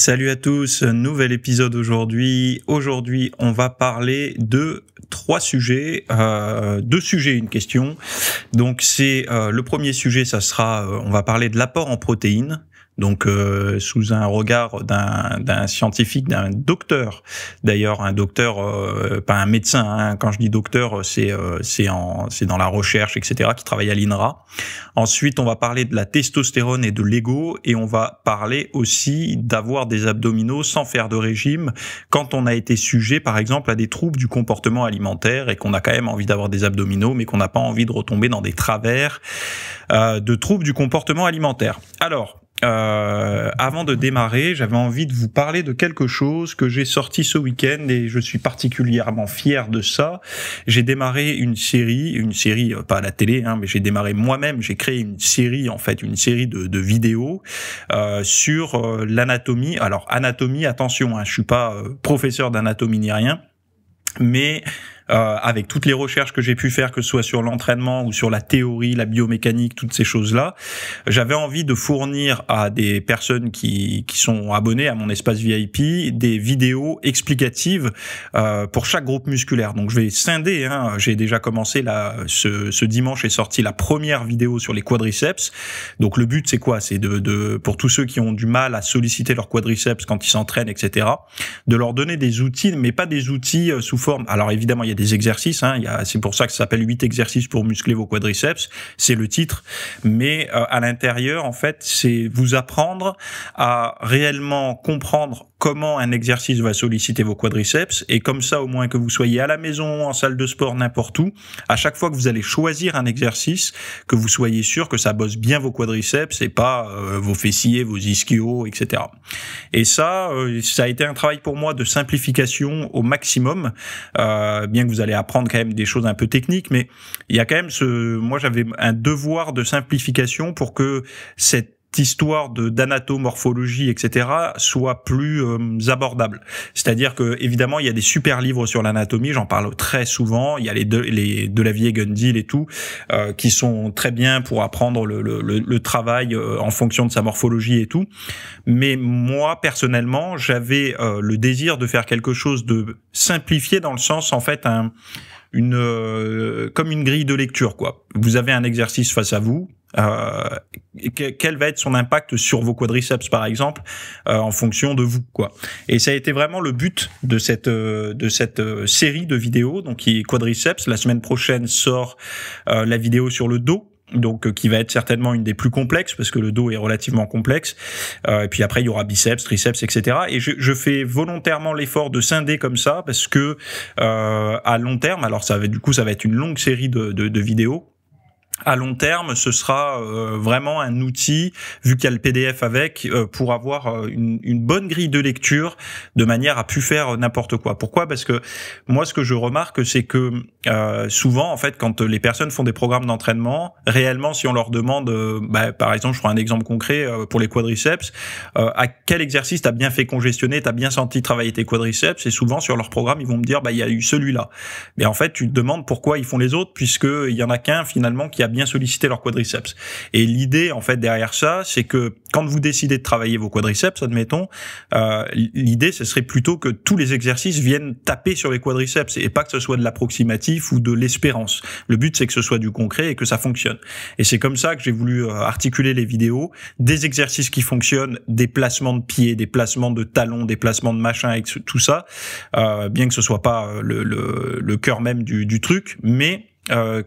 Salut à tous, nouvel épisode aujourd'hui. Aujourd'hui, on va parler de trois sujets, euh, deux sujets, une question. Donc c'est euh, le premier sujet, ça sera, euh, on va parler de l'apport en protéines donc euh, sous un regard d'un scientifique, d'un docteur. D'ailleurs, un docteur, euh, pas un médecin. Hein. quand je dis docteur, c'est euh, c'est en c'est dans la recherche, etc. qui travaille à l'INRA. Ensuite, on va parler de la testostérone et de l'ego, et on va parler aussi d'avoir des abdominaux sans faire de régime quand on a été sujet, par exemple, à des troubles du comportement alimentaire et qu'on a quand même envie d'avoir des abdominaux, mais qu'on n'a pas envie de retomber dans des travers de troubles du comportement alimentaire. Alors euh, avant de démarrer, j'avais envie de vous parler de quelque chose que j'ai sorti ce week-end et je suis particulièrement fier de ça. J'ai démarré une série, une série euh, pas à la télé, hein, mais j'ai démarré moi-même. J'ai créé une série en fait, une série de, vidéos euh, sur l'anatomie. Alors anatomie, attention, hein, je suis pas professeur d'anatomie ni rien, mais euh, avec toutes les recherches que j'ai pu faire, que ce soit sur l'entraînement ou sur la théorie, la biomécanique, toutes ces choses-là, j'avais envie de fournir à des personnes qui, qui sont abonnées à mon espace VIP des vidéos explicatives euh, pour chaque groupe musculaire. Donc je vais scinder. Hein. J'ai déjà commencé là. Ce, ce, dimanche est sorti la première vidéo sur les quadriceps. Donc le but c'est quoi C'est de, de pour tous ceux qui ont du mal à solliciter leurs quadriceps quand ils s'entraînent, etc. De leur donner des outils, mais pas des outils euh, sous forme. Alors évidemment il y a des exercices. Hein, c'est pour ça que ça s'appelle 8 exercices pour muscler vos quadriceps. C'est le titre. Mais euh, à l'intérieur, en fait, c'est vous apprendre à réellement comprendre comment un exercice va solliciter vos quadriceps et comme ça au moins que vous soyez à la maison, en salle de sport, n'importe où, à chaque fois que vous allez choisir un exercice, que vous soyez sûr que ça bosse bien vos quadriceps et pas euh, vos fessiers, vos ischios, etc. Et ça, euh, ça a été un travail pour moi de simplification au maximum, euh, bien que vous allez apprendre quand même des choses un peu techniques, mais il y a quand même ce, moi j'avais un devoir de simplification pour que cette histoire de d'anatomorphologie, etc., soit plus euh, abordable. C'est-à-dire que évidemment, il y a des super livres sur l'anatomie, j'en parle très souvent. Il y a les de, les de la vie et Gundil et tout, euh, qui sont très bien pour apprendre le, le, le, travail euh, en fonction de sa morphologie et tout. Mais moi, personnellement, j'avais euh, le désir de faire quelque chose de simplifié dans le sens, en fait, un, une comme une grille de lecture quoi. Vous avez un exercice face à vous, euh, quel va être son impact sur vos quadriceps par exemple euh, en fonction de vous quoi et ça a été vraiment le but de cette euh, de cette série de vidéos donc qui est quadriceps la semaine prochaine sort la vidéo sur le dos donc qui va être certainement une des plus complexes parce que le dos est relativement complexe et puis après il y aura biceps triceps etc et je, je fais volontairement l'effort de scinder comme ça parce que à long terme alors ça va du coup ça va être une longue série de, de, de vidéos à long terme, ce sera euh, vraiment un outil, vu qu'il y a le PDF avec, euh, pour avoir euh, une, une, bonne grille de lecture, de manière à pu faire n'importe quoi. Pourquoi Parce que moi, ce que je remarque, c'est que souvent, en fait, quand les personnes font des programmes d'entraînement, réellement, si on leur demande, bah, par exemple, je prends un exemple concret pour les quadriceps, à quel exercice t'as bien fait congestionner, t'as bien senti travailler tes quadriceps, et souvent sur leur programme, ils vont me dire, bah, il y a eu celui-là. Mais en fait, tu te demandes pourquoi ils font les autres, puisque il y en a qu'un finalement qui a bien solliciter leurs quadriceps. Et l'idée, en fait, derrière ça, c'est que quand vous décidez de travailler vos quadriceps, admettons, euh, l'idée, ce serait plutôt que tous les exercices viennent taper sur les quadriceps et pas que ce soit de l'approximatif ou de l'espérance. Le but, c'est que ce soit du concret et que ça fonctionne. Et c'est comme ça que j'ai voulu euh, articuler les vidéos, des exercices qui fonctionnent, des placements de pieds, des placements de talons, des placements de machin, avec tout ça, euh, bien que ce soit pas le, le, cœur même du, du truc, mais euh,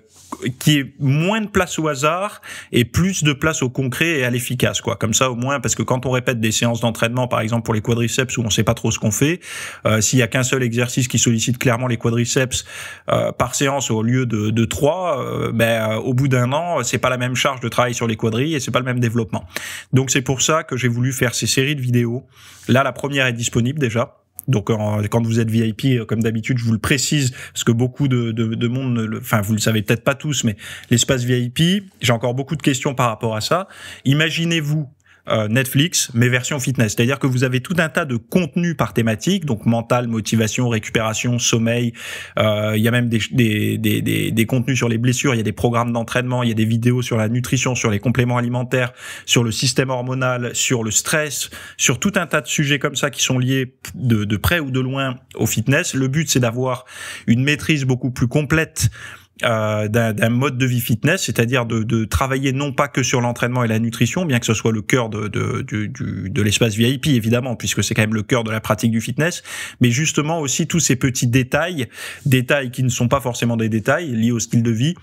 qui est moins de place au hasard et plus de place au concret et à l'efficace quoi comme ça au moins parce que quand on répète des séances d'entraînement par exemple pour les quadriceps où on sait pas trop ce qu'on fait euh, s'il y a qu'un seul exercice qui sollicite clairement les quadriceps euh, par séance au lieu de, trois ben, au bout d'un an c'est pas la même charge de travail sur les quadris et c'est pas le même développement donc c'est pour ça que j'ai voulu faire ces séries de vidéos là la première est disponible déjà donc quand vous êtes VIP, euh, comme d'habitude, je vous le précise, parce que beaucoup de, monde, le, enfin vous le savez peut-être pas tous, mais l'espace VIP, j'ai encore beaucoup de questions par rapport à ça. Imaginez-vous euh, Netflix, mais version fitness. C'est-à-dire que vous avez tout un tas de contenus par thématique, donc mental, motivation, récupération, sommeil. Euh, il y a même des, des, des, des, des contenus sur les blessures, il y a des programmes d'entraînement, il y a des vidéos sur la nutrition, sur les compléments alimentaires, sur le système hormonal, sur le stress, sur tout un tas de sujets comme ça qui sont liés de, de près ou de loin au fitness. Le but, c'est d'avoir une maîtrise beaucoup plus complète euh, d'un mode de vie fitness, c'est-à-dire de, travailler non pas que sur l'entraînement et la nutrition, bien que ce soit le cœur de, de l'espace VIP évidemment, puisque c'est quand même le cœur de la pratique du fitness, mais justement aussi tous ces petits détails, détails qui ne sont pas forcément des détails liés au style de vie,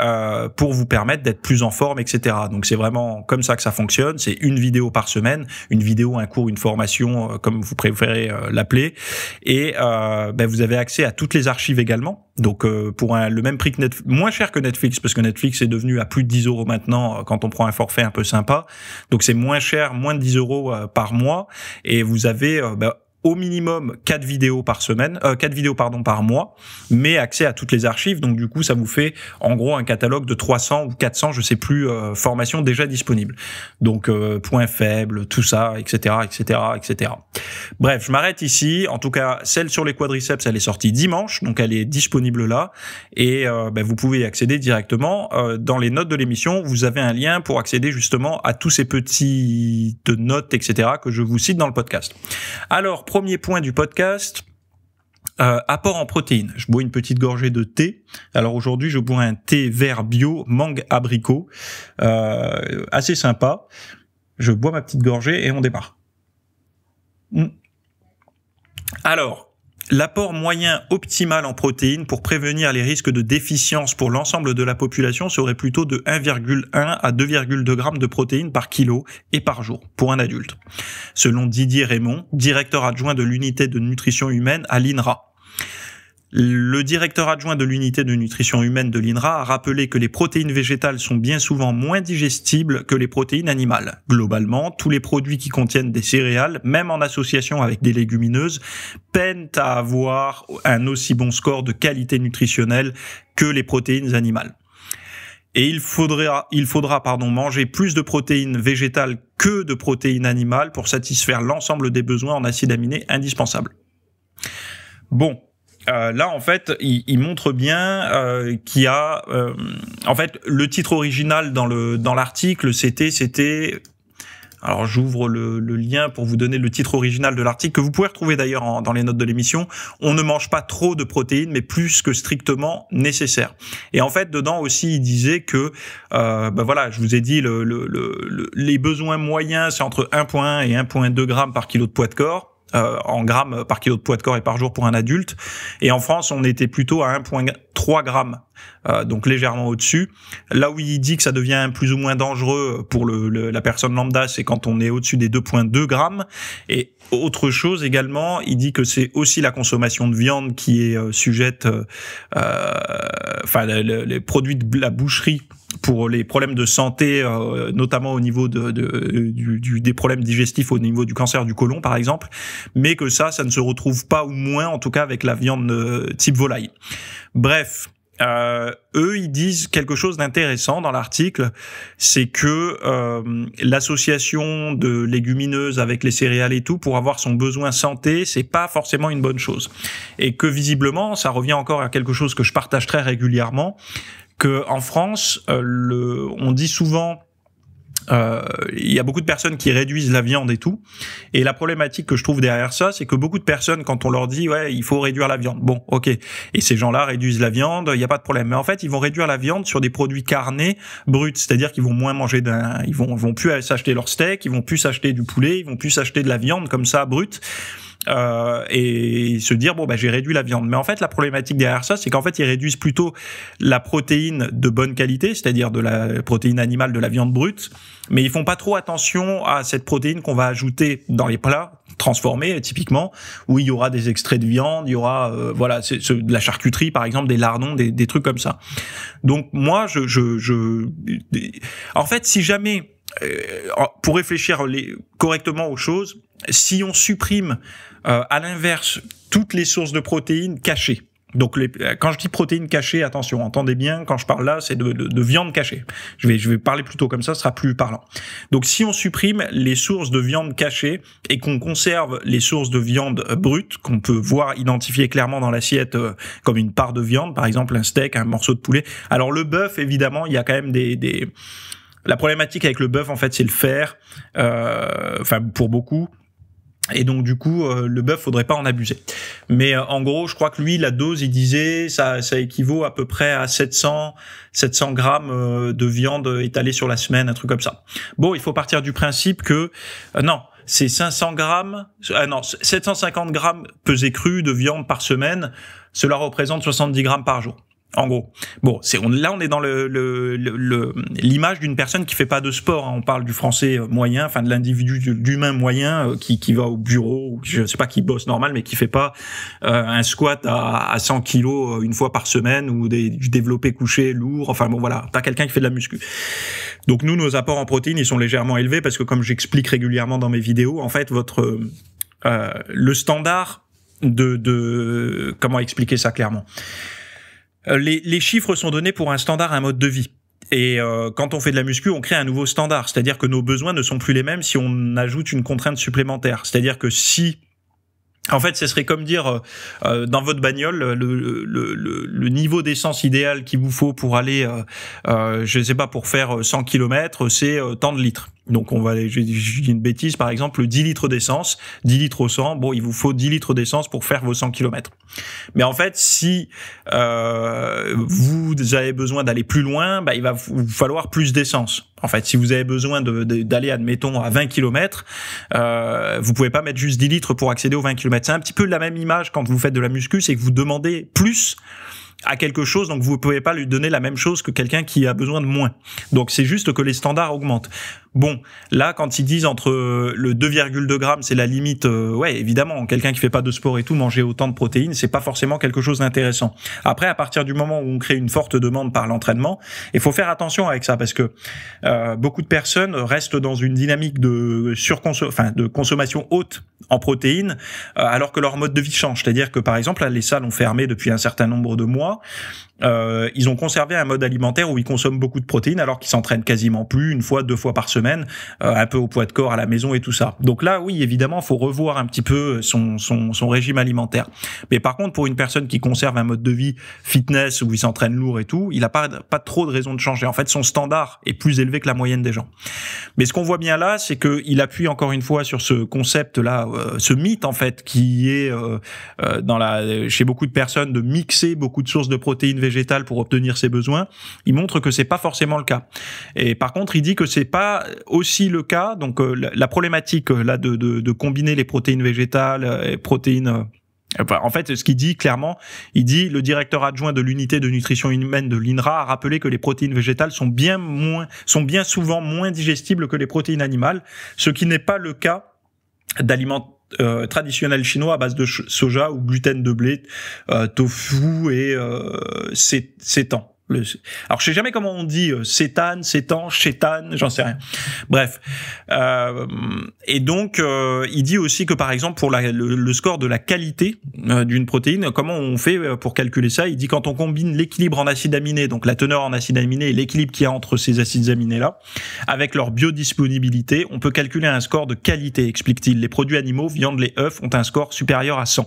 euh, pour vous permettre d'être plus en forme, etc. Donc c'est vraiment comme ça que ça fonctionne. C'est une vidéo par semaine, une vidéo, un cours, une formation, euh, comme vous préférez euh, l'appeler. Et ben, vous avez accès à toutes les archives également. Donc pour le même prix que Netflix, moins cher que Netflix, parce que Netflix est devenu à plus de 10 euros maintenant quand on prend un forfait un peu sympa. Donc c'est moins cher, moins de 10 euros par mois. Et vous avez ben, au minimum quatre vidéos par semaine, euh, vidéos pardon par mois, mais accès à toutes les archives. Donc du coup, ça vous fait en gros un catalogue de 300 ou 400, je sais plus, euh, formations déjà disponibles. Donc euh, points faibles, tout ça, etc., etc., etc. Bref, je m'arrête ici. En tout cas, celle sur les quadriceps, elle est sortie dimanche, donc elle est disponible là et euh, ben, vous pouvez y accéder directement. Euh, dans les notes de l'émission, vous avez un lien pour accéder justement à tous ces de notes, etc. que je vous cite dans le podcast. Alors premier point du podcast, euh, apport en protéines. Je bois une petite gorgée de thé. Alors aujourd'hui, je bois un thé vert bio, mangue abricot, euh, assez sympa. Je bois ma petite gorgée et on démarre. Hmm. Alors, L'apport moyen optimal en protéines pour prévenir les risques de déficience pour l'ensemble de la population serait plutôt de 1,1 à 2,2 grammes de protéines par kilo et par jour pour un adulte, selon Didier Raymond, directeur adjoint de l'unité de nutrition humaine à l'INRA. Le directeur adjoint de l'unité de nutrition humaine de l'INRA a rappelé que les protéines végétales sont bien souvent moins digestibles que les protéines animales. Globalement, tous les produits qui contiennent des céréales, même en association avec des légumineuses, peinent à avoir un aussi bon score de qualité nutritionnelle que les protéines animales. Et il faudra, il faudra pardon, manger plus de protéines végétales que de protéines animales pour satisfaire l'ensemble des besoins en acides aminés indispensables. Bon, euh, là, en fait, il, montre bien euh, qu'il y a, euh, en fait, le titre original dans le dans l'article, c'était c'était. Alors j'ouvre le, lien pour vous donner le titre original de l'article que vous pouvez retrouver d'ailleurs dans les notes de l'émission. On ne mange pas trop de protéines, mais plus que strictement nécessaire. Et en fait, dedans aussi, il disait que, euh, ben voilà, je vous ai dit, les besoins moyens, c'est entre 1,1 et 1,2 grammes par kilo de poids de corps euh, en grammes par kilo de poids de corps et par jour pour un adulte. Et en France, on était plutôt à 1,3 grammes, euh, donc légèrement au-dessus. Là où il dit que ça devient plus ou moins dangereux pour la personne lambda, c'est quand on est au-dessus des 2,2 grammes. Et autre chose également, il dit que c'est aussi la consommation de viande qui est euh, sujette, enfin les produits de la boucherie pour les problèmes de santé, euh, notamment au niveau de, de du, du, des problèmes digestifs au niveau du cancer du côlon, par exemple, mais que ça, ça ne se retrouve pas ou moins, en tout cas avec la viande euh, type volaille. Bref, euh, eux, ils disent quelque chose d'intéressant dans l'article, c'est que euh, l'association de légumineuses avec les céréales et tout pour avoir son besoin santé, c'est pas forcément une bonne chose, et que visiblement, ça revient encore à quelque chose que je partage très régulièrement, que en France, euh, le, on dit souvent euh, il y a beaucoup de personnes qui réduisent la viande et tout. Et la problématique que je trouve derrière ça, c'est que beaucoup de personnes, quand on leur dit, ouais, il faut réduire la viande, bon, ok. Et ces gens-là réduisent la viande, il n'y a pas de problème. Mais en fait, ils vont réduire la viande sur des produits carnés bruts, c'est-à-dire qu'ils vont moins manger d'un, ils vont, vont plus s'acheter leur steak, ils vont plus s'acheter du poulet, ils vont plus s'acheter de la viande comme ça brute euh, et se dire bon bah j'ai réduit la viande. Mais en fait la problématique derrière ça c'est qu'en fait ils réduisent plutôt la protéine de bonne qualité, c'est-à-dire de la protéine animale de la viande brute, mais ils font pas trop attention à cette protéine qu'on va ajouter dans les plats transformés typiquement où il y aura des extraits de viande, il y aura euh, voilà c'est, c'est de la charcuterie par exemple, des lardons, des, des trucs comme ça. Donc moi je, je, je... en fait si jamais euh, pour réfléchir les, correctement aux choses, si on supprime euh, à l'inverse toutes les sources de protéines cachées, donc les, euh, quand je dis protéines cachées, attention, entendez bien, quand je parle là, c'est de, de, viande cachée. Je vais, je vais parler plutôt comme ça, ce sera plus parlant. Donc si on supprime les sources de viande cachée et qu'on conserve les sources de viande brute, qu'on peut voir identifier clairement dans l'assiette comme une part de viande, par exemple un steak, un morceau de poulet. Alors le bœuf, évidemment, il y a quand même des, des, la problématique avec le bœuf, en fait, c'est le fer. Euh, enfin, pour beaucoup. Et donc du coup, euh, le bœuf, faudrait pas en abuser. Mais euh, en gros, je crois que lui, la dose, il disait, ça, ça équivaut à peu près à 700, 700 grammes de viande étalée sur la semaine, un truc comme ça. Bon, il faut partir du principe que non, c'est 500 grammes, ah non, 750 grammes pesés crus de viande par semaine. Cela représente 70 grammes par jour. En gros, bon, c'est on, là on est dans le, l'image d'une personne qui fait pas de sport. Hein. On parle du français euh, moyen, enfin de l'individu d'humain moyen euh, qui, qui va au bureau, je sais pas qui bosse normal, mais qui fait pas euh, un squat à, 100 kilos une fois par semaine ou des, du développé couché lourd. Enfin bon voilà, pas quelqu'un qui fait de la muscu. Donc nous nos apports en protéines ils sont légèrement élevés parce que comme j'explique régulièrement dans mes vidéos, en fait votre le standard de comment expliquer ça clairement euh, les, chiffres sont donnés pour un standard, un mode de vie. Et euh, quand on fait de la muscu, on crée un nouveau standard, c'est-à-dire que nos besoins ne sont plus les mêmes si on ajoute une contrainte supplémentaire. C'est-à-dire que si en fait, ce serait comme dire euh, dans votre bagnole le, niveau d'essence idéal qu'il vous faut pour aller, je ne sais pas, pour faire 100 km, c'est tant de litres. Donc on va aller, je, dis une bêtise, par exemple 10 litres d'essence, 10 litres au 100, bon il vous faut 10 litres d'essence pour faire vos 100 km. Mais en fait si euh, vous avez besoin d'aller plus loin, bah, il va vous falloir plus d'essence. En fait si vous avez besoin d'aller admettons à 20 km, euh, vous pouvez pas mettre juste 10 litres pour accéder aux 20 km. C'est un petit peu la même image quand vous faites de la muscu, c'est que vous demandez plus à quelque chose, donc vous pouvez pas lui donner la même chose que quelqu'un qui a besoin de moins. Donc c'est juste que les standards augmentent. Bon, là, quand ils disent entre euh, le 2,2 grammes, c'est la limite, euh, ouais, évidemment, quelqu'un qui fait pas de sport et tout, manger autant de protéines, c'est pas forcément quelque chose d'intéressant. Après, à partir du moment où on crée une forte demande par l'entraînement, il faut faire attention avec ça parce que euh, beaucoup de personnes restent dans une dynamique de enfin, de consommation haute en protéines, alors que leur mode de vie change. C'est-à-dire que, par exemple, les salles ont fermé depuis un certain nombre de mois euh, ils ont conservé un mode alimentaire où ils consomment beaucoup de protéines alors qu'ils s'entraînent quasiment plus, une fois, deux fois par semaine, euh, un peu au poids de corps à la maison et tout ça. Donc là, oui, évidemment, faut revoir un petit peu euh, son, son, son régime alimentaire. Mais par contre, pour une personne qui conserve un mode de vie fitness où il s'entraîne lourd et tout, il n'a pas, pas trop de raisons de changer. En fait, son standard est plus élevé que la moyenne des gens. Mais ce qu'on voit bien là, c'est qu'il appuie encore une fois sur ce concept-là, euh, ce mythe en fait, qui est dans la, chez beaucoup de personnes de mixer beaucoup de sources de protéines pour obtenir ses besoins, il montre que c'est pas forcément le cas. Et par contre, il dit que c'est pas aussi le cas. Donc euh, la problématique euh, là de, combiner les protéines végétales euh, et protéines en fait, ce qu'il dit clairement, il dit le directeur adjoint de l'unité de nutrition humaine de l'INRA a rappelé que les protéines végétales sont bien moins, sont bien souvent moins digestibles que les protéines animales, ce qui n'est pas le cas d'aliments euh, traditionnel chinois à base de soja ou gluten de blé, euh, tofu et euh, sétan. Alors, je sais jamais comment on dit euh, cétane, cétan, chétane, j'en sais rien. Bref. Euh, et donc, euh, il dit aussi que, par exemple, pour la, le, score de la qualité euh, d'une protéine, comment on fait euh, pour calculer ça Il dit quand on combine l'équilibre en acides aminés, donc la teneur en acides aminés et l'équilibre qu'il y a entre ces acides aminés-là, avec leur biodisponibilité, on peut calculer un score de qualité, explique-t-il. Les produits animaux, viande, les œufs, ont un score supérieur à 100.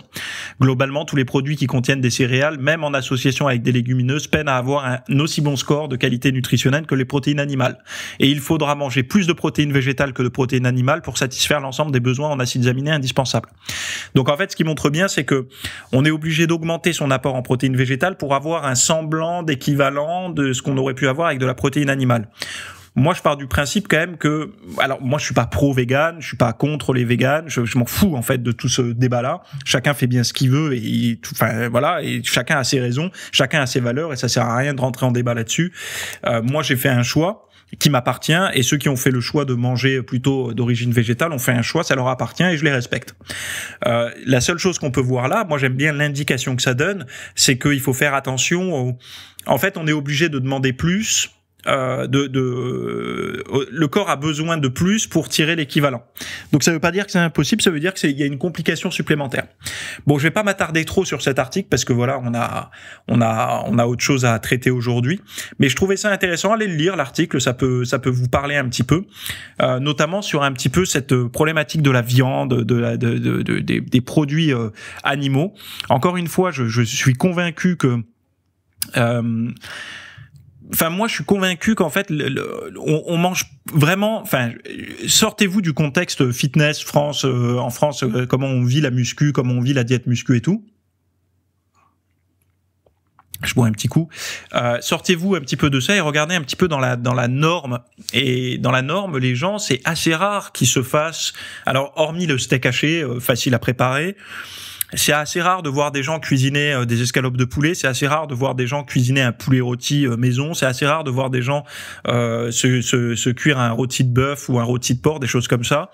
Globalement, tous les produits qui contiennent des céréales, même en association avec des légumineuses, peinent à avoir un un aussi bon score de qualité nutritionnelle que les protéines animales. Et il faudra manger plus de protéines végétales que de protéines animales pour satisfaire l'ensemble des besoins en acides aminés indispensables. Donc en fait, ce qui montre bien, c'est que on est obligé d'augmenter son apport en protéines végétales pour avoir un semblant d'équivalent de ce qu'on aurait pu avoir avec de la protéine animale moi je pars du principe quand même que alors moi je suis pas pro vegan je suis pas contre les véganes je, m'en fous en fait de tout ce débat là chacun fait bien ce qu'il veut et enfin voilà et chacun a ses raisons chacun a ses valeurs et ça sert à rien de rentrer en débat là-dessus euh, moi j'ai fait un choix qui m'appartient et ceux qui ont fait le choix de manger plutôt d'origine végétale ont fait un choix, ça leur appartient et je les respecte. Euh, la seule chose qu'on peut voir là, moi j'aime bien l'indication que ça donne, c'est qu'il faut faire attention. En fait, on est obligé de demander plus euh, de, euh, le corps a besoin de plus pour tirer l'équivalent. Donc ça ne veut pas dire que c'est impossible, ça veut dire qu'il y a une complication supplémentaire. Bon, je vais pas m'attarder trop sur cet article parce que voilà, on a on a on a autre chose à traiter aujourd'hui, mais je trouvais ça intéressant, allez le lire l'article, ça peut ça peut vous parler un petit peu, euh, notamment sur un petit peu cette problématique de la viande, de, de, des, produits animaux. Encore une fois, je, je suis convaincu que enfin moi je suis convaincu qu'en fait on, mange vraiment enfin sortez-vous du contexte fitness France euh, en France euh, comment on vit la muscu comment on vit la diète muscu et tout je bois un petit coup. Euh, Sortez-vous un petit peu de ça et regardez un petit peu dans la dans la norme. Et dans la norme, les gens, c'est assez rare qu'ils se fassent. Alors, hormis le steak haché, euh, facile à préparer, c'est assez rare de voir des gens cuisiner euh, des escalopes de poulet, c'est assez rare de voir des gens cuisiner un poulet rôti euh, maison, c'est assez rare de voir des gens euh, se, cuire un rôti de bœuf ou un rôti de porc, des choses comme ça.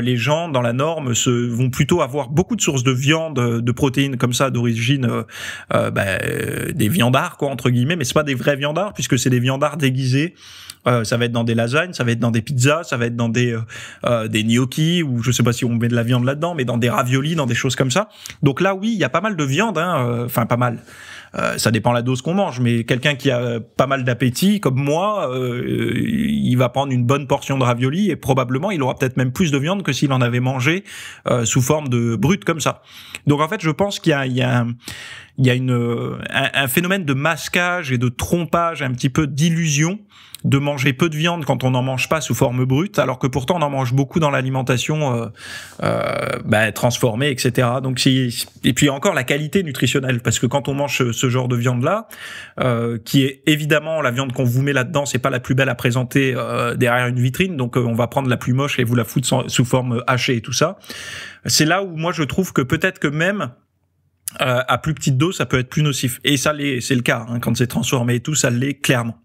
les gens dans la norme se, vont plutôt avoir beaucoup de sources de viande, de protéines comme ça d'origine bah, euh, des viandards quoi entre guillemets, mais c'est pas des vrais viandards puisque c'est des viandards déguisés euh, ça va être dans des lasagnes, ça va être dans des pizzas, ça va être dans des euh, euh, des gnocchis ou je sais pas si on met de la viande là-dedans, mais dans des raviolis, dans des choses comme ça. Donc là, oui, il y a pas mal de viande, hein. Euh, enfin pas mal. Euh, ça dépend la dose qu'on mange, mais quelqu'un qui a pas mal d'appétit, comme moi, euh, il va prendre une bonne portion de ravioli et probablement il aura peut-être même plus de viande que s'il en avait mangé euh, sous forme de brut comme ça. Donc en fait, je pense qu'il y a, il y a, il y a une, un, phénomène de masquage et de trompage, un petit peu d'illusion de manger peu de viande quand on n'en mange pas sous forme brute, alors que pourtant on en mange beaucoup dans l'alimentation euh, euh, bah, transformée, etc. Donc et puis encore la qualité nutritionnelle, parce que quand on mange ce, genre de viande là, euh, qui est évidemment la viande qu'on vous met là-dedans, c'est pas la plus belle à présenter derrière une vitrine, donc on va prendre la plus moche et vous la foutre sous forme hachée et tout ça. C'est là où moi je trouve que peut-être que même euh, à plus petite dose, ça peut être plus nocif. Et ça, c'est le cas. Hein, quand c'est transformé et tout, ça l'est clairement.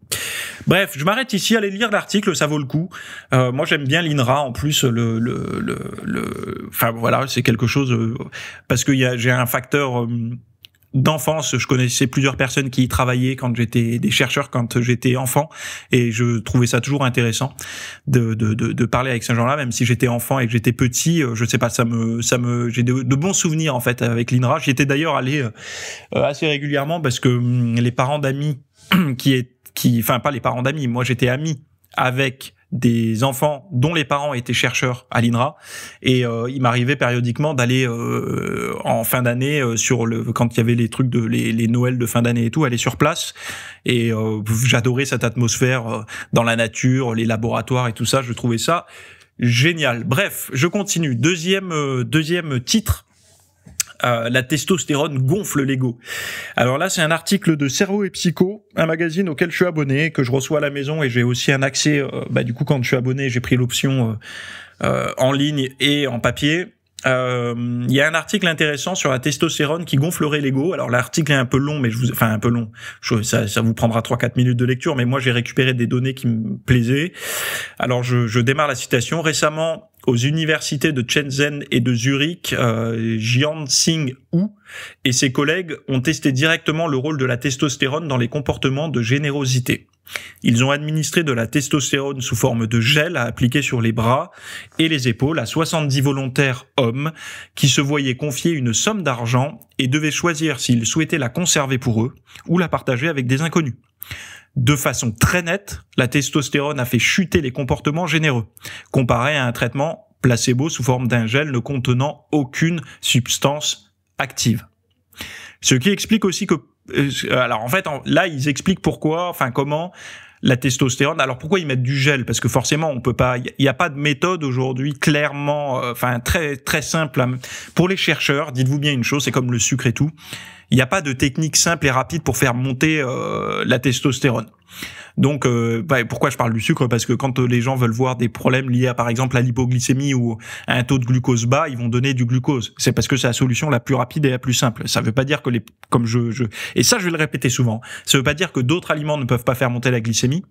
Bref, je m'arrête ici. Allez lire l'article, ça vaut le coup. Euh, moi, j'aime bien l'INRA. En plus, le, le, le, enfin voilà, c'est quelque chose euh, parce que j'ai un facteur d'enfance. Je connaissais plusieurs personnes qui y travaillaient quand j'étais des chercheurs, quand j'étais enfant, et je trouvais ça toujours intéressant de, de, de, parler avec ces gens-là, même si j'étais enfant et que j'étais petit. Euh, je sais pas, ça me, ça me, j'ai de, bons souvenirs en fait avec l'INRA. J'y étais d'ailleurs allé euh, euh, assez régulièrement parce que hum, les parents d'amis qui est, qui, enfin pas les parents d'amis, moi j'étais ami avec des enfants dont les parents étaient chercheurs à l'INRA et euh, il m'arrivait périodiquement d'aller euh, en fin d'année euh, sur le quand il y avait les trucs de les, les Noëls de fin d'année et tout aller sur place et j'adorais cette atmosphère dans la nature les laboratoires et tout ça je trouvais ça génial bref je continue deuxième deuxième titre euh, la testostérone gonfle l'ego. Alors là, c'est un article de Cerveau et Psycho, un magazine auquel je suis abonné, que je reçois à la maison et j'ai aussi un accès. Euh, bah, du coup, quand je suis abonné, j'ai pris l'option euh, en ligne et en papier. Il y a un article intéressant sur la testostérone qui gonflerait l'ego. Alors l'article est un peu long, mais je vous, enfin un peu long. ça, vous prendra 3-4 minutes de lecture, mais moi j'ai récupéré des données qui me plaisaient. Alors je, je démarre la citation. Récemment, aux universités de Shenzhen et de Zurich, euh, Jianxing Wu et ses collègues ont testé directement le rôle de la testostérone dans les comportements de générosité. Ils ont administré de la testostérone sous forme de gel à appliquer sur les bras et les épaules à 70 volontaires hommes qui se voyaient confier une somme d'argent et devaient choisir s'ils souhaitaient la conserver pour eux ou la partager avec des inconnus de façon très nette, la testostérone a fait chuter les comportements généreux, comparé à un traitement placebo sous forme d'un gel ne contenant aucune substance active. Ce qui explique aussi que euh, alors en fait là ils expliquent pourquoi, enfin comment la testostérone. Alors pourquoi ils mettent du gel Parce que forcément, on peut pas. Il n'y a pas de méthode aujourd'hui clairement, euh, enfin très très simple. Pour les chercheurs, dites-vous bien une chose, c'est comme le sucre et tout. Il n'y a pas de technique simple et rapide pour faire monter euh, la testostérone. Donc, bah, pourquoi je parle du sucre Parce que quand euh, les gens veulent voir des problèmes liés à, par exemple, à l'hypoglycémie ou à un taux de glucose bas, ils vont donner du glucose. C'est parce que c'est la solution la plus rapide et la plus simple. Ça veut pas dire que les, comme je, je, et ça je vais le répéter souvent, ça veut pas dire que d'autres aliments ne peuvent pas faire monter la glycémie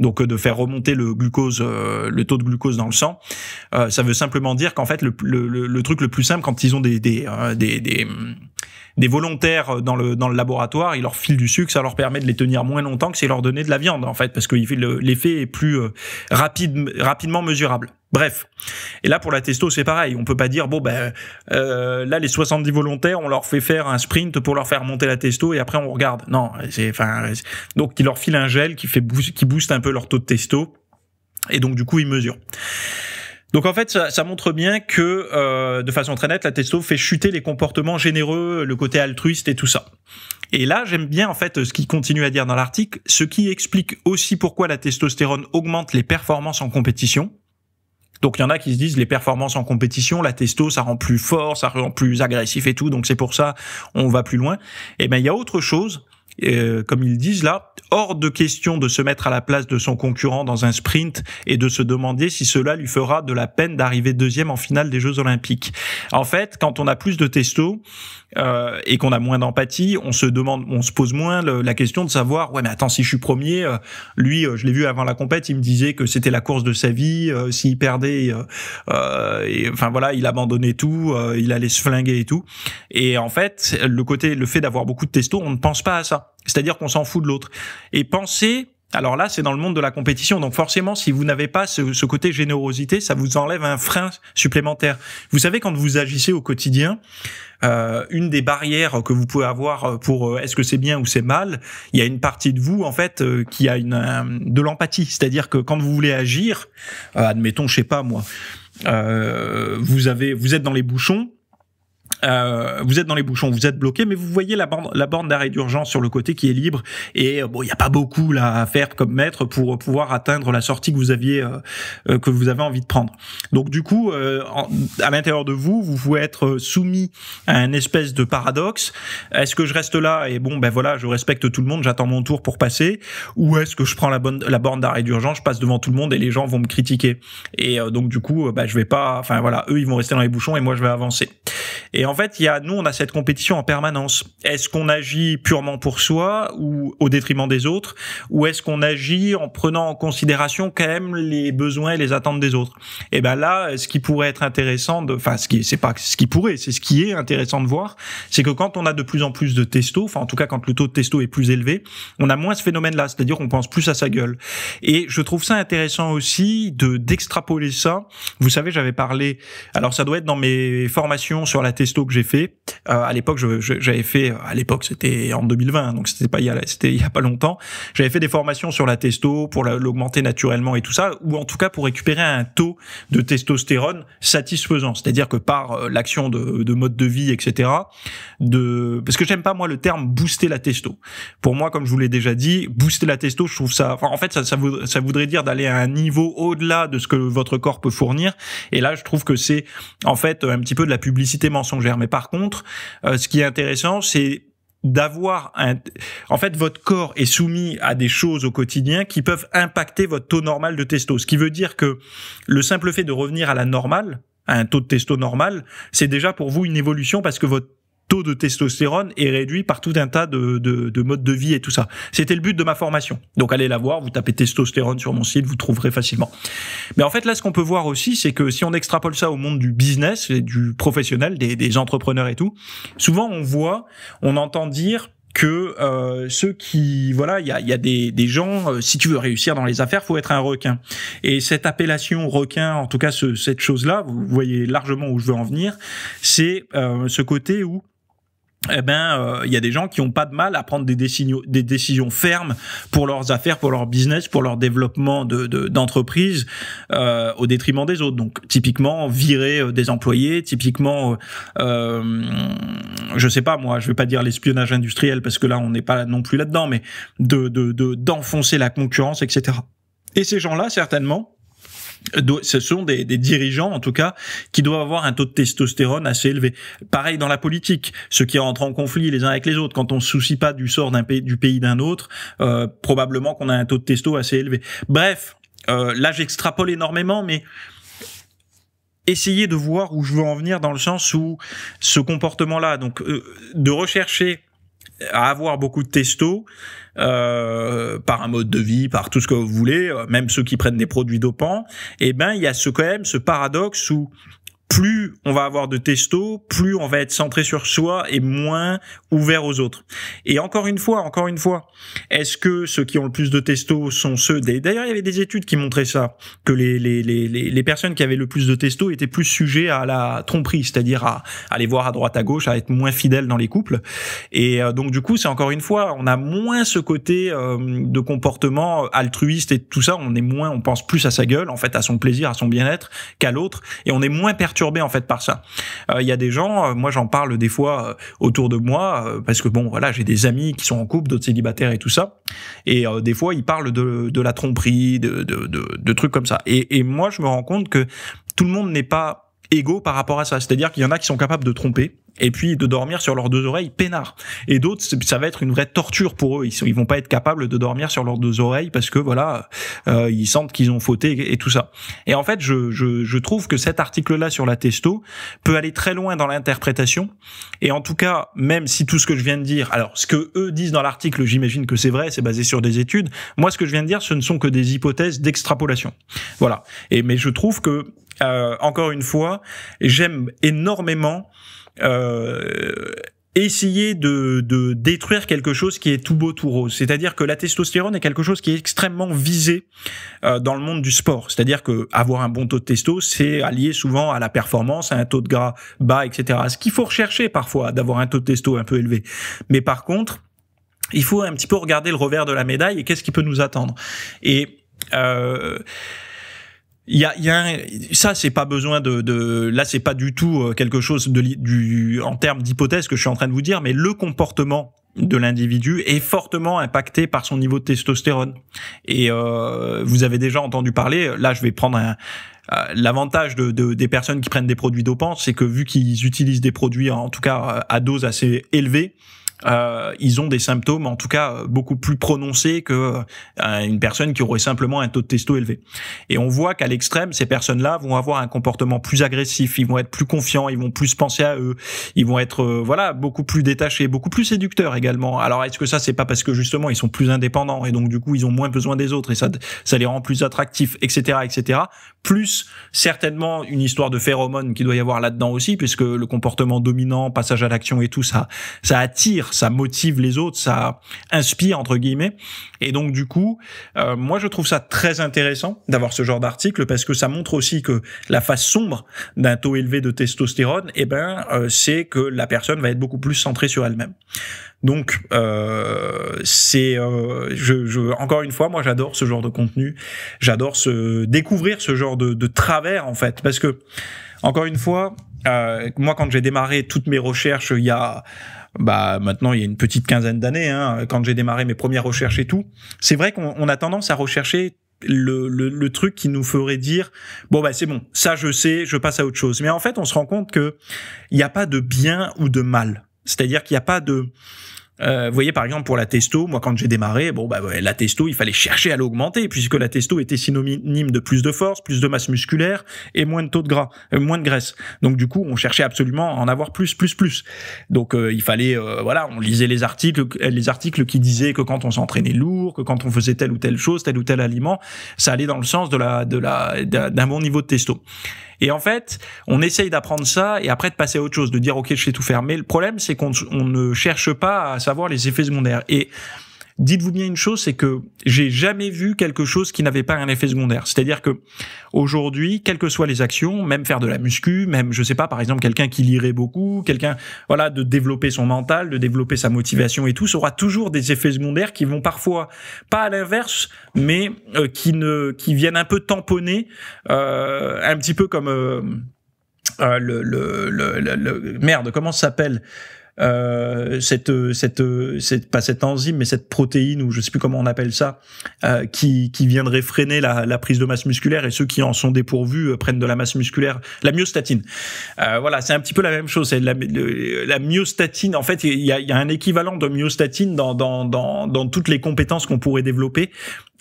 donc euh, de faire remonter le glucose, euh, le taux de glucose dans le sang. Euh, ça veut simplement dire qu'en fait le, truc le plus simple quand ils ont des hum, volontaires dans le laboratoire, ils leur filent du sucre, ça leur permet de les tenir moins longtemps que c'est leur donner de la viande en fait, parce que l'effet est plus rapide, rapidement mesurable. Bref. Et là, pour la testo, c'est pareil. On peut pas dire, bon, ben, euh, là, les 70 volontaires, on leur fait faire un sprint pour leur faire monter la testo et après, on regarde. Non, c'est, donc, ils leur file un gel qui fait, qui booste un peu leur taux de testo. Et donc, du coup, ils mesurent. Donc en fait, ça, montre bien que, euh, de façon très nette, la testo fait chuter les comportements généreux, le côté altruiste et tout ça. Et là, j'aime bien en fait ce qu'il continue à dire dans l'article, ce qui explique aussi pourquoi la testostérone augmente les performances en compétition, donc il y en a qui se disent les performances en compétition, la testo, ça rend plus fort, ça rend plus agressif et tout, donc c'est pour ça on va plus loin. Et eh ben il y a autre chose euh, comme ils disent là, hors de question de se mettre à la place de son concurrent dans un sprint et de se demander si cela lui fera de la peine d'arriver deuxième en finale des Jeux Olympiques. En fait, quand on a plus de testo euh, et qu'on a moins d'empathie, on se demande, on se pose moins la question de savoir ouais mais attends si je suis premier, euh, lui euh, je l'ai vu avant la compète, il me disait que c'était la course de sa vie, euh, s'il perdait, et, enfin voilà, il abandonnait tout, il allait se flinguer et tout. Et en fait, le côté, le fait d'avoir beaucoup de testo, on ne pense pas à ça c'est-à-dire qu'on s'en fout de l'autre. Et penser, alors là, c'est dans le monde de la compétition. Donc forcément, si vous n'avez pas ce, côté générosité, ça vous enlève un frein supplémentaire. Vous savez, quand vous agissez au quotidien, euh, une des barrières que vous pouvez avoir pour euh, est-ce que c'est bien ou c'est mal, il y a une partie de vous en fait euh, qui a une de l'empathie. C'est-à-dire que quand vous voulez agir, admettons, je sais pas moi, vous avez, vous êtes dans les bouchons euh, vous êtes dans les bouchons, vous êtes bloqué, mais vous voyez la borne, la d'arrêt d'urgence sur le côté qui est libre. Et euh, bon, il n'y a pas beaucoup là à faire comme maître pour pouvoir atteindre la sortie que vous aviez, euh, euh, que vous avez envie de prendre. Donc du coup, euh, à l'intérieur de vous, vous pouvez être soumis à un espèce de paradoxe. Est-ce que je reste là et bon, ben voilà, je respecte tout le monde, j'attends mon tour pour passer, ou est-ce que je prends la, bonne, la borne d'arrêt d'urgence, je passe devant tout le monde et les gens vont me critiquer. Et donc du coup, ben, je vais pas, enfin voilà, eux ils vont rester dans les bouchons et moi je vais avancer. Et en fait, il y a, nous, on a cette compétition en permanence. Est-ce qu'on agit purement pour soi ou au détriment des autres, ou est-ce qu'on agit en prenant en considération quand même les besoins et les attentes des autres Et ben là, ce qui pourrait être intéressant, de, enfin, ce qui, c'est pas ce qui pourrait, c'est ce qui est intéressant de voir, c'est que quand on a de plus en plus de testo, enfin, en tout cas, quand le taux de testo est plus élevé, on a moins ce phénomène-là, c'est-à-dire qu'on pense plus à sa gueule. Et je trouve ça intéressant aussi de d'extrapoler ça. Vous savez, j'avais parlé, alors ça doit être dans mes formations sur la testo testo que j'ai fait. Euh, à l'époque, j'avais fait, euh, à l'époque, c'était en 2020, donc c'était pas il y a, c'était il y a pas longtemps. J'avais fait des formations sur la testo pour l'augmenter naturellement et tout ça, ou en tout cas pour récupérer un taux de testostérone satisfaisant. C'est-à-dire que par euh, l'action de, de, mode de vie, etc. De, parce que j'aime pas moi le terme booster la testo. Pour moi, comme je vous l'ai déjà dit, booster la testo, je trouve ça, en fait, ça, ça, voudrait, ça voudrait dire d'aller à un niveau au-delà de ce que votre corps peut fournir. Et là, je trouve que c'est en fait un petit peu de la publicité mensongère mais par contre, euh, ce qui est intéressant, c'est d'avoir un... En fait, votre corps est soumis à des choses au quotidien qui peuvent impacter votre taux normal de testo. Ce qui veut dire que le simple fait de revenir à la normale, à un taux de testo normal, c'est déjà pour vous une évolution parce que votre taux de testostérone est réduit par tout un tas de, de, de modes de vie et tout ça. C'était le but de ma formation. Donc allez la voir, vous tapez testostérone sur mon site, vous trouverez facilement. Mais en fait là, ce qu'on peut voir aussi, c'est que si on extrapole ça au monde du business et du professionnel, des, des entrepreneurs et tout, souvent on voit, on entend dire que euh, ceux qui voilà il y a, y a, des, des gens euh, si tu veux réussir dans les affaires faut être un requin et cette appellation requin en tout cas ce, cette chose là vous voyez largement où je veux en venir c'est euh, ce côté où eh ben, il euh, y a des gens qui n'ont pas de mal à prendre des décisions, des décisions fermes pour leurs affaires, pour leur business, pour leur développement d'entreprise, euh, au détriment des autres. Donc, typiquement, virer euh, des employés, typiquement, euh, je sais pas moi, je vais pas dire l'espionnage industriel parce que là, on n'est pas non plus là-dedans, mais de d'enfoncer de, la concurrence, etc. Et ces gens-là, certainement, ce sont des, dirigeants en tout cas qui doivent avoir un taux de testostérone assez élevé. Pareil dans la politique, ceux qui rentrent en conflit les uns avec les autres, quand on se soucie pas du sort d'un pays, du pays d'un autre, euh, probablement qu'on a un taux de testo assez élevé. Bref, euh, là j'extrapole énormément, mais essayez de voir où je veux en venir dans le sens où ce comportement-là, donc euh, de rechercher à avoir beaucoup de testo euh, par un mode de vie, par tout ce que vous voulez, euh, même ceux qui prennent des produits dopants, eh ben il y a ce, quand même ce paradoxe où plus on va avoir de testo, plus on va être centré sur soi et moins ouvert aux autres. Et encore une fois, encore une fois, est-ce que ceux qui ont le plus de testo sont ceux des... D'ailleurs, il y avait des études qui montraient ça, que les, les, les, les personnes qui avaient le plus de testo étaient plus sujets à la tromperie, c'est-à-dire à, aller voir à droite, à gauche, à être moins fidèles dans les couples. Et euh, donc, du coup, c'est encore une fois, on a moins ce côté euh, de comportement altruiste et tout ça, on est moins, on pense plus à sa gueule, en fait, à son plaisir, à son bien-être qu'à l'autre, et on est moins perturbé en fait par ça. Euh, il y a des gens, euh, moi j'en parle des fois euh, autour de moi parce que bon voilà, j'ai des amis qui sont en couple, d'autres célibataires et tout ça. Et des fois ils parlent de, la tromperie, de, trucs comme ça. Et, et moi je me rends compte que tout le monde n'est pas égaux par rapport à ça. C'est-à-dire qu'il y en a qui sont capables de tromper et puis de dormir sur leurs deux oreilles peinard. Et d'autres, ça va être une vraie torture pour eux. Ils, ils vont pas être capables de dormir sur leurs deux oreilles parce que voilà, euh, ils sentent qu'ils ont fauté et, et, tout ça. Et en fait, je, je, je trouve que cet article-là sur la testo peut aller très loin dans l'interprétation. Et en tout cas, même si tout ce que je viens de dire, alors ce que eux disent dans l'article, j'imagine que c'est vrai, c'est basé sur des études. Moi, ce que je viens de dire, ce ne sont que des hypothèses d'extrapolation. Voilà. Et mais je trouve que euh, encore une fois, j'aime énormément euh, essayer de, de, détruire quelque chose qui est tout beau tout rose. C'est-à-dire que la testostérone est quelque chose qui est extrêmement visé euh, dans le monde du sport. C'est-à-dire que avoir un bon taux de testo, c'est allié souvent à la performance, à un taux de gras bas, etc. Ce qu'il faut rechercher parfois, d'avoir un taux de testo un peu élevé. Mais par contre, il faut un petit peu regarder le revers de la médaille et qu'est-ce qui peut nous attendre. Et euh, il y a, ça c'est pas besoin de, de là c'est pas du tout euh, quelque chose de du en termes d'hypothèse que je suis en train de vous dire mais le comportement de l'individu est fortement impacté par son niveau de testostérone et euh, vous avez déjà entendu parler là je vais prendre euh, L'avantage de, de, des personnes qui prennent des produits dopants, c'est que vu qu'ils utilisent des produits, en tout cas euh, à dose assez élevée, euh, ils ont des symptômes en tout cas euh, beaucoup plus prononcés que euh, une personne qui aurait simplement un taux de testo élevé. Et on voit qu'à l'extrême, ces personnes-là vont avoir un comportement plus agressif, ils vont être plus confiants, ils vont plus penser à eux, ils vont être euh, voilà beaucoup plus détachés, beaucoup plus séducteurs également. Alors est-ce que ça c'est pas parce que justement ils sont plus indépendants et donc du coup ils ont moins besoin des autres et ça ça les rend plus attractifs, etc., etc. Plus certainement une histoire de phéromones qui doit y avoir là-dedans aussi puisque le comportement dominant, passage à l'action et tout ça, ça attire ça motive les autres, ça inspire entre guillemets. Et donc du coup, euh, moi je trouve ça très intéressant d'avoir ce genre d'article parce que ça montre aussi que la face sombre d'un taux élevé de testostérone, eh ben euh, c'est que la personne va être beaucoup plus centrée sur elle-même. Donc euh, c'est euh, je, je, encore une fois moi j'adore ce genre de contenu, j'adore ce découvrir ce genre de, de travers en fait parce que encore une fois, moi quand j'ai démarré toutes mes recherches il y a bah maintenant il y a une petite quinzaine d'années, hein, quand j'ai démarré mes premières recherches et tout, c'est vrai qu'on a tendance à rechercher le, le, truc qui nous ferait dire bon bah c'est bon ça je sais je passe à autre chose mais en fait on se rend compte que il n'y a pas de bien ou de mal c'est-à-dire qu'il n'y a pas de euh, vous voyez, par exemple, pour la testo, moi, quand j'ai démarré, bon, bah, la testo, il fallait chercher à l'augmenter, puisque la testo était synonyme de plus de force, plus de masse musculaire et moins de taux de gras, euh, moins de graisse. Donc, du coup, on cherchait absolument à en avoir plus, plus, plus. Donc, euh, il fallait, voilà, on lisait les articles, les articles qui disaient que quand on s'entraînait lourd, que quand on faisait telle ou telle chose, tel ou tel aliment, ça allait dans le sens de la, de la, d'un bon niveau de testo. Et en fait, on essaye d'apprendre ça et après de passer à autre chose, de dire ok, je sais tout faire. Mais le problème, c'est qu'on ne cherche pas à savoir les effets secondaires. Et dites-vous bien une chose, c'est que j'ai jamais vu quelque chose qui n'avait pas un effet secondaire. C'est-à-dire que aujourd'hui, quelles que soient les actions, même faire de la muscu, même je sais pas, par exemple, quelqu'un qui lirait beaucoup, quelqu'un voilà de développer son mental, de développer sa motivation et tout, ça aura toujours des effets secondaires qui vont parfois pas à l'inverse, mais euh, qui ne qui viennent un peu tamponner euh, un petit peu comme euh, euh, le, le, le, merde comment s'appelle euh, cette, cette, pas cette enzyme, mais cette protéine ou je sais plus comment on appelle ça, euh, qui, qui viendrait freiner la, prise de masse musculaire et ceux qui en sont dépourvus euh, prennent de la masse musculaire, la myostatine. voilà, c'est un petit peu la même chose. C'est la, myostatine. En fait, il y a, un équivalent de myostatine dans, dans, dans, dans toutes les compétences qu'on pourrait développer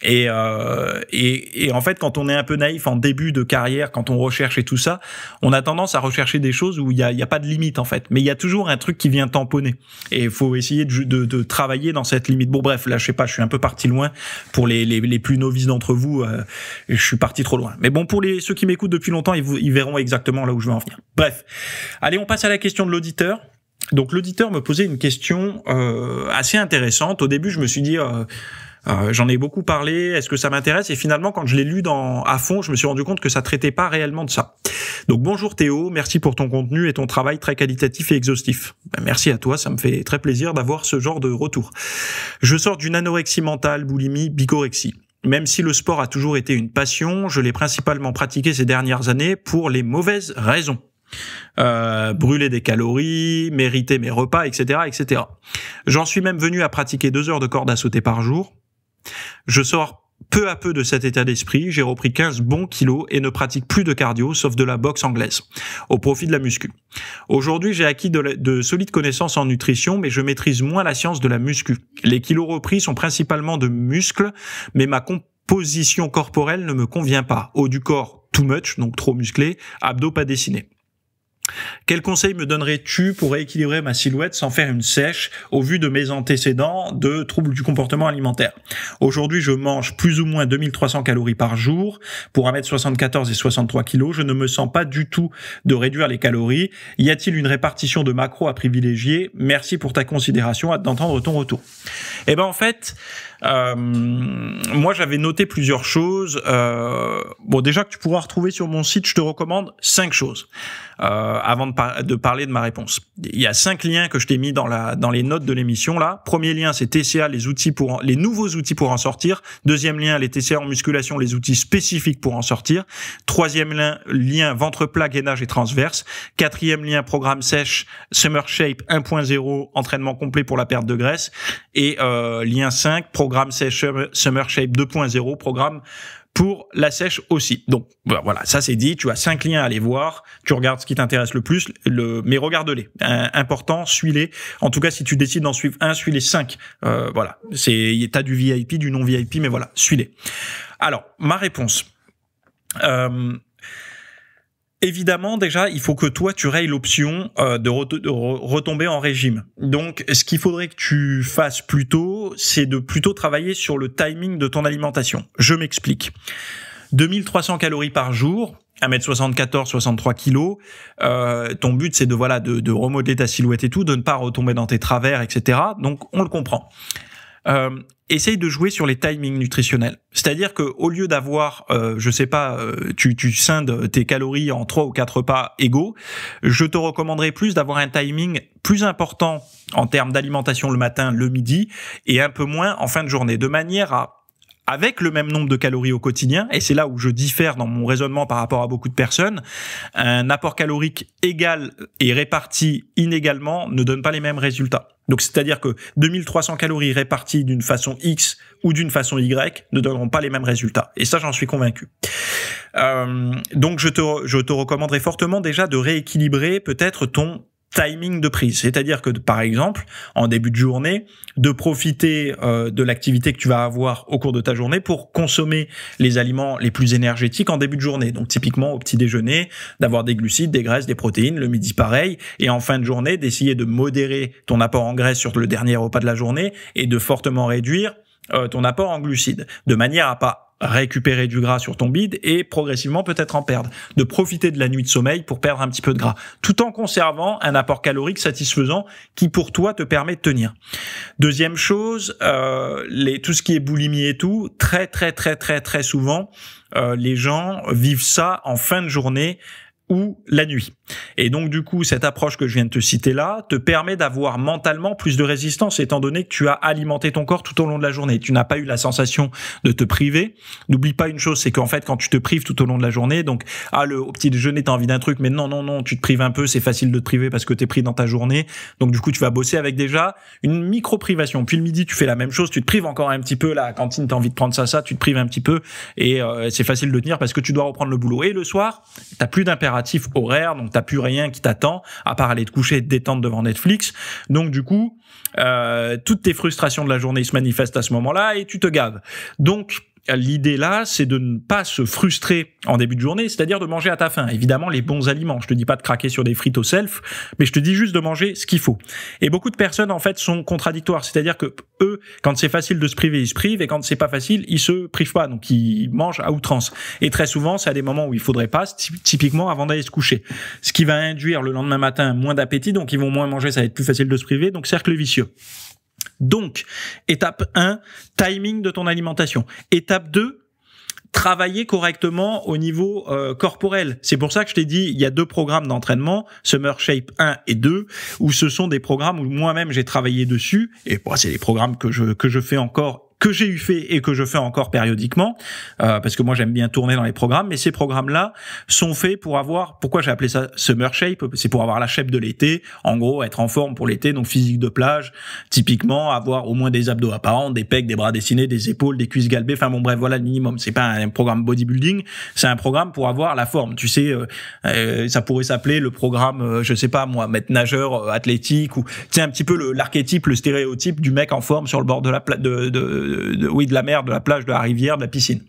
et, euh, et, et, en fait, quand on est un peu naïf en début de carrière, quand on recherche et tout ça, on a tendance à rechercher des choses où il n'y a, pas de limite en fait. Mais il y a toujours un truc qui vient tamponner. Et il faut essayer de, de, de, travailler dans cette limite. Bon, bref, là, je sais pas, je suis un peu parti loin. Pour les, les, les plus novices d'entre vous, euh, je suis parti trop loin. Mais bon, pour les, ceux qui m'écoutent depuis longtemps, ils, verront exactement là où je veux en venir. Bref, allez, on passe à la question de l'auditeur. Donc l'auditeur me posait une question euh, assez intéressante. Au début, je me suis dit... Euh, euh, j'en ai beaucoup parlé. Est-ce que ça m'intéresse Et finalement, quand je l'ai lu dans, à fond, je me suis rendu compte que ça traitait pas réellement de ça. Donc bonjour Théo, merci pour ton contenu et ton travail très qualitatif et exhaustif. Ben, merci à toi, ça me fait très plaisir d'avoir ce genre de retour. Je sors d'une anorexie mentale, boulimie, bicorexie. Même si le sport a toujours été une passion, je l'ai principalement pratiqué ces dernières années pour les mauvaises raisons. Euh, brûler des calories, mériter mes repas, etc., etc. J'en suis même venu à pratiquer deux heures de corde à sauter par jour. Je sors peu à peu de cet état d'esprit, j'ai repris 15 bons kilos et ne pratique plus de cardio sauf de la boxe anglaise, au profit de la muscu. Aujourd'hui, j'ai acquis de, solides connaissances en nutrition, mais je maîtrise moins la science de la muscu. Les kilos repris sont principalement de muscles, mais ma composition corporelle ne me convient pas. Haut du corps, too much, donc trop musclé, abdos pas dessinés. Quel conseil me donnerais-tu pour rééquilibrer ma silhouette sans faire une sèche au vu de mes antécédents de troubles du comportement alimentaire Aujourd'hui, je mange plus ou moins 2300 calories par jour. Pour 1m74 et 63 kg, je ne me sens pas du tout de réduire les calories. Y a-t-il une répartition de macros à privilégier Merci pour ta considération, hâte d'entendre ton retour. Eh ben en fait, euh, moi j'avais noté plusieurs choses. Euh, bon déjà que tu pourras retrouver sur mon site, je te recommande cinq choses. Euh, avant de, de, parler de ma réponse. Il y a cinq liens que je t'ai mis dans, la, dans les notes de l'émission là. Premier lien, c'est TCA, les outils pour les nouveaux outils pour en sortir. Deuxième lien, les TCA en musculation, les outils spécifiques pour en sortir. Troisième lien, lien ventre plat, gainage et transverse. Quatrième lien, programme sèche, Summer Shape 1.0, entraînement complet pour la perte de graisse. Et euh, lien 5, programme sèche, Summer Shape 2.0, programme pour la sèche aussi. Donc voilà, ça c'est dit, tu as cinq liens à aller voir, tu regardes ce qui t'intéresse le plus, mais regarde-les. Important, suis-les. En tout cas, si tu décides d'en suivre un, suis les cinq. Euh, voilà, c'est t'as du VIP, du non VIP, mais voilà, suis-les. Alors ma réponse. Euh, évidemment, déjà, il faut que toi, tu rayes l'option euh, de, retomber en régime. Donc, ce qu'il faudrait que tu fasses plutôt, c'est de plutôt travailler sur le timing de ton alimentation. Je m'explique. 2300 calories par jour, 1m74, 63 kg, euh, ton but c'est de voilà de, de, remodeler ta silhouette et tout, de ne pas retomber dans tes travers, etc. Donc on le comprend. Euh, essaye de jouer sur les timings nutritionnels. C'est-à-dire que au lieu d'avoir, euh, je sais pas, euh, tu, tu scindes tes calories en trois ou quatre pas égaux, je te recommanderais plus d'avoir un timing plus important en termes d'alimentation le matin, le midi, et un peu moins en fin de journée, de manière à avec le même nombre de calories au quotidien, et c'est là où je diffère dans mon raisonnement par rapport à beaucoup de personnes, un apport calorique égal et réparti inégalement ne donne pas les mêmes résultats. Donc c'est-à-dire que 2300 calories réparties d'une façon X ou d'une façon Y ne donneront pas les mêmes résultats. Et ça, j'en suis convaincu. Euh, donc je te, je te recommanderais fortement déjà de rééquilibrer peut-être ton timing de prise. C'est-à-dire que, par exemple, en début de journée, de profiter euh, de l'activité que tu vas avoir au cours de ta journée pour consommer les aliments les plus énergétiques en début de journée. Donc, typiquement, au petit déjeuner, d'avoir des glucides, des graisses, des protéines, le midi pareil, et en fin de journée, d'essayer de modérer ton apport en graisse sur le dernier repas de la journée et de fortement réduire euh, ton apport en glucides, de manière à pas récupérer du gras sur ton bide et progressivement peut-être en perdre. De profiter de la nuit de sommeil pour perdre un petit peu de gras, tout en conservant un apport calorique satisfaisant qui pour toi te permet de tenir. Deuxième chose, euh, tout ce qui est boulimie et tout, très très très très très souvent, euh, les gens vivent ça en fin de journée ou la nuit. Et donc du coup, cette approche que je viens de te citer là te permet d'avoir mentalement plus de résistance étant donné que tu as alimenté ton corps tout au long de la journée. Tu n'as pas eu la sensation de te priver. N'oublie pas une chose, c'est qu'en fait quand tu te prives tout au long de la journée, donc ah le au petit déjeuner t'as envie d'un truc, mais non non non, tu te prives un peu, c'est facile de te priver parce que t'es pris dans ta journée. Donc du coup tu vas bosser avec déjà une micro privation. Puis le midi tu fais la même chose, tu te prives encore un petit peu. Là, à la cantine t'as envie de prendre ça ça, tu te prives un petit peu et euh, c'est facile de tenir parce que tu dois reprendre le boulot. Et le soir t'as plus d'impératif horaire, donc t'as plus rien qui t'attend, à part aller te coucher et te détendre devant Netflix. Donc du coup, euh, toutes tes frustrations de la journée se manifestent à ce moment-là et tu te gaves. Donc l'idée là, c'est de ne pas se frustrer en début de journée, c'est-à-dire de manger à ta faim. Évidemment, les bons aliments. Je te dis pas de craquer sur des frites au self, mais je te dis juste de manger ce qu'il faut. Et beaucoup de personnes, en fait, sont contradictoires. C'est-à-dire que eux, quand c'est facile de se priver, ils se privent, et quand c'est pas facile, ils se privent pas. Donc, ils mangent à outrance. Et très souvent, c'est à des moments où il faudrait pas, typiquement avant d'aller se coucher. Ce qui va induire le lendemain matin moins d'appétit, donc ils vont moins manger, ça va être plus facile de se priver, donc cercle vicieux. Donc, étape 1, timing de ton alimentation. Étape 2, travailler correctement au niveau euh, corporel. C'est pour ça que je t'ai dit, il y a deux programmes d'entraînement, Summer Shape 1 et 2, où ce sont des programmes où moi-même j'ai travaillé dessus, et c'est des programmes que je, que je fais encore que j'ai eu fait et que je fais encore périodiquement, euh, parce que moi j'aime bien tourner dans les programmes, mais ces programmes-là sont faits pour avoir, pourquoi j'ai appelé ça summer shape, c'est pour avoir la shape de l'été, en gros être en forme pour l'été, donc physique de plage, typiquement avoir au moins des abdos apparents, des pecs, des bras dessinés, des épaules, des cuisses galbées, enfin bon bref voilà le minimum, c'est pas un programme bodybuilding, c'est un programme pour avoir la forme, tu sais, euh, euh, ça pourrait s'appeler le programme, je sais pas moi, mettre nageur athlétique ou tiens un petit peu l'archétype, le, stéréotype du mec en forme sur le bord de la de oui, de la mer, de la plage, de la rivière, de la piscine.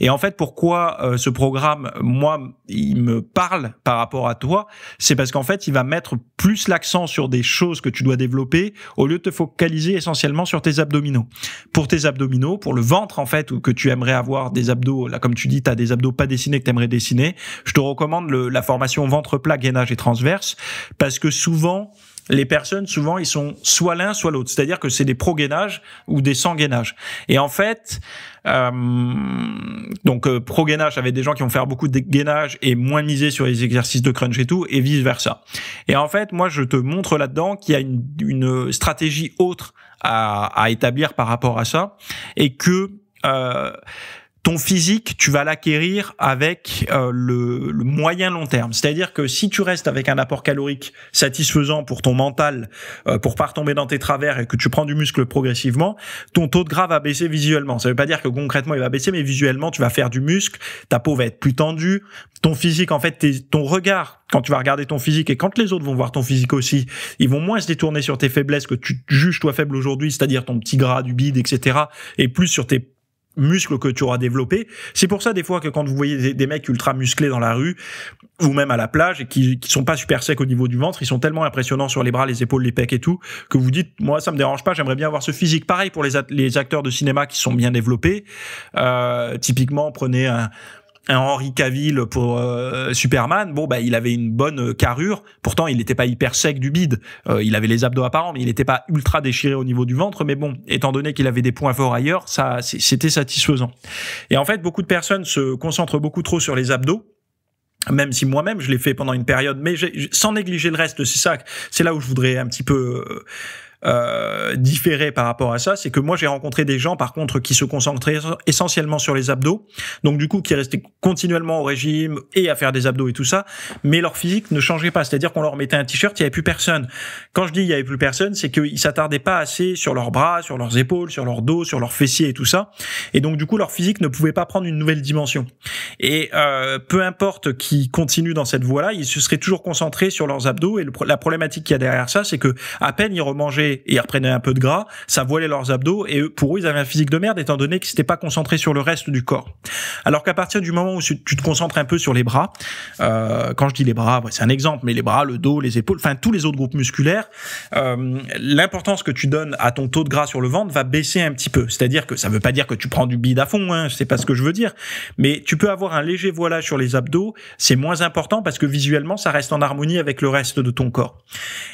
Et en fait, pourquoi euh, ce programme, moi, il me parle par rapport à toi, c'est parce qu'en fait, il va mettre plus l'accent sur des choses que tu dois développer au lieu de te focaliser essentiellement sur tes abdominaux. Pour tes abdominaux, pour le ventre, en fait, ou que tu aimerais avoir des abdos, là, comme tu dis, tu as des abdos pas dessinés que tu aimerais dessiner, je te recommande la formation ventre plat, gainage et transverse, parce que souvent, les personnes, souvent, ils sont soit l'un, soit l'autre. C'est-à-dire que c'est des pro-gainages ou des sans Et en fait, euh, donc euh, pro-gainage avec des gens qui vont faire beaucoup de gainage et moins miser sur les exercices de crunch et tout, et vice-versa. Et en fait, moi, je te montre là-dedans qu'il y a une, stratégie autre à, établir par rapport à ça, et que... Euh, ton physique, tu vas l'acquérir avec euh, le, moyen long terme. C'est-à-dire que si tu restes avec un apport calorique satisfaisant pour ton mental, euh, pour pas retomber dans tes travers et que tu prends du muscle progressivement, ton taux de gras va baisser visuellement. Ça ne veut pas dire que concrètement il va baisser, mais visuellement tu vas faire du muscle, ta peau va être plus tendue, ton physique, en fait, ton regard, quand tu vas regarder ton physique et quand les autres vont voir ton physique aussi, ils vont moins se détourner sur tes faiblesses que tu juges toi faible aujourd'hui, c'est-à-dire ton petit gras du bide, etc., et plus sur tes muscle que tu auras développé, C'est pour ça des fois que quand vous voyez des, mecs ultra musclés dans la rue ou même à la plage et qui, qui sont pas super secs au niveau du ventre, ils sont tellement impressionnants sur les bras, les épaules, les pecs et tout que vous dites moi ça me dérange pas, j'aimerais bien avoir ce physique. Pareil pour les, les acteurs de cinéma qui sont bien développés. Euh, typiquement prenez un Henri Henry Cavill pour euh, Superman, bon bah il avait une bonne euh, carrure. Pourtant il n'était pas hyper sec du bide. Euh, il avait les abdos apparents, mais il n'était pas ultra déchiré au niveau du ventre. Mais bon, étant donné qu'il avait des points forts ailleurs, ça c'était satisfaisant. Et en fait, beaucoup de personnes se concentrent beaucoup trop sur les abdos même si moi-même je l'ai fait pendant une période, mais sans négliger le reste, c'est ça, c'est là où je voudrais un petit peu euh, par rapport à ça, c'est que moi j'ai rencontré des gens par contre qui se concentraient essentiellement sur les abdos, donc du coup qui restaient continuellement au régime et à faire des abdos et tout ça, mais leur physique ne changeait pas, c'est-à-dire qu'on leur mettait un t-shirt, il n'y avait plus personne. Quand je dis il n'y avait plus personne, c'est qu'ils s'attardaient pas assez sur leurs bras, sur leurs épaules, sur leur dos, sur leurs fessiers et tout ça, et donc du coup leur physique ne pouvait pas prendre une nouvelle dimension. Et euh, peu importe qui continue dans cette voie-là, ils se seraient toujours concentrés sur leurs abdos et la problématique qu'il y a derrière ça, c'est que à peine ils remangeaient et reprenaient un peu de gras, ça voilait leurs abdos et pour eux ils avaient un physique de merde étant donné qu'ils n'étaient pas concentrés sur le reste du corps. Alors qu'à partir du moment où tu te concentres un peu sur les bras, euh, quand je dis les bras, c'est un exemple, mais les bras, le dos, les épaules, enfin tous les autres groupes musculaires, euh, l'importance que tu donnes à ton taux de gras sur le ventre va baisser un petit peu. C'est-à-dire que ça veut pas dire que tu prends du bide à fond, hein, c'est pas ce que je veux dire, mais tu peux avoir un léger voilage sur les abdos, c'est moins important parce que visuellement ça reste en harmonie avec le reste de ton corps.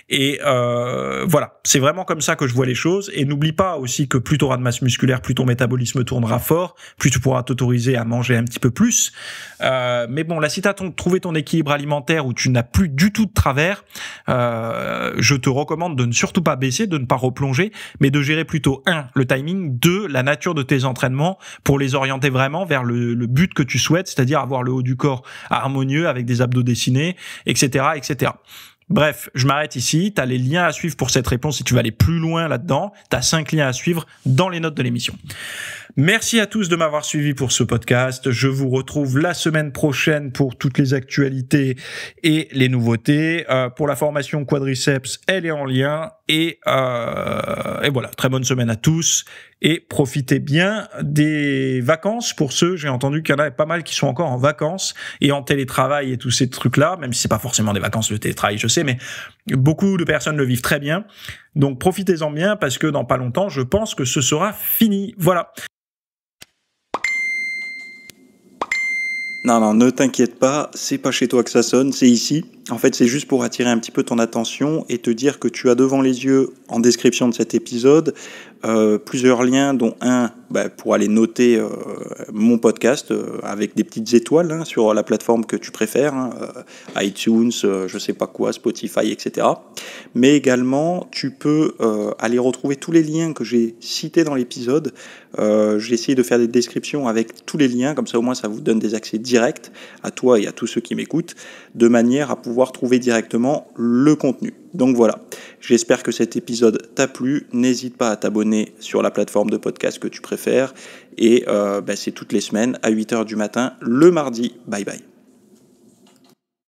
Et euh, voilà, c'est vrai vraiment comme ça que je vois les choses. Et n'oublie pas aussi que plus tu auras de masse musculaire, plus ton métabolisme tournera fort, plus tu pourras t'autoriser à manger un petit peu plus. Euh, mais bon, là, si tu ton, trouvé ton équilibre alimentaire où tu n'as plus du tout de travers, euh, je te recommande de ne surtout pas baisser, de ne pas replonger, mais de gérer plutôt un le timing, deux la nature de tes entraînements pour les orienter vraiment vers le but que tu souhaites, c'est-à-dire avoir le haut du corps harmonieux avec des abdos dessinés, etc., etc. Bref, je m'arrête ici. Tu as les liens à suivre pour cette réponse si tu veux aller plus loin là-dedans. Tu as cinq liens à suivre dans les notes de l'émission. Merci à tous de m'avoir suivi pour ce podcast. Je vous retrouve la semaine prochaine pour toutes les actualités et les nouveautés. Euh, pour la formation Quadriceps, elle est en lien. Et, euh, et voilà, très bonne semaine à tous. Et profitez bien des vacances pour ceux, j'ai entendu qu'il y en a pas mal qui sont encore en vacances et en télétravail et tous ces trucs-là, même si c'est pas forcément des vacances le télétravail, je sais, mais beaucoup de personnes le vivent très bien. Donc profitez-en bien parce que dans pas longtemps, je pense que ce sera fini. Voilà. Non, non, ne t'inquiète pas, c'est pas chez toi que ça sonne, c'est ici. En fait, c'est juste pour attirer un petit peu ton attention et te dire que tu as devant les yeux, en description de cet épisode, euh, plusieurs liens, dont un bah, pour aller noter euh, mon podcast euh, avec des petites étoiles hein, sur la plateforme que tu préfères, hein, iTunes, je sais pas quoi, Spotify, etc. Mais également, tu peux aller retrouver tous les liens que j'ai cités dans l'épisode. j'ai essayé de faire des descriptions avec tous les liens, comme ça au moins ça vous donne des accès directs à toi et à tous ceux qui m'écoutent, de manière à pouvoir trouver directement le contenu. Donc voilà, j'espère que cet épisode t'a plu. N'hésite pas à t'abonner sur la plateforme de podcast que tu préfères. Et euh, bah, c'est toutes les semaines à 8h du matin, le mardi. Bye bye.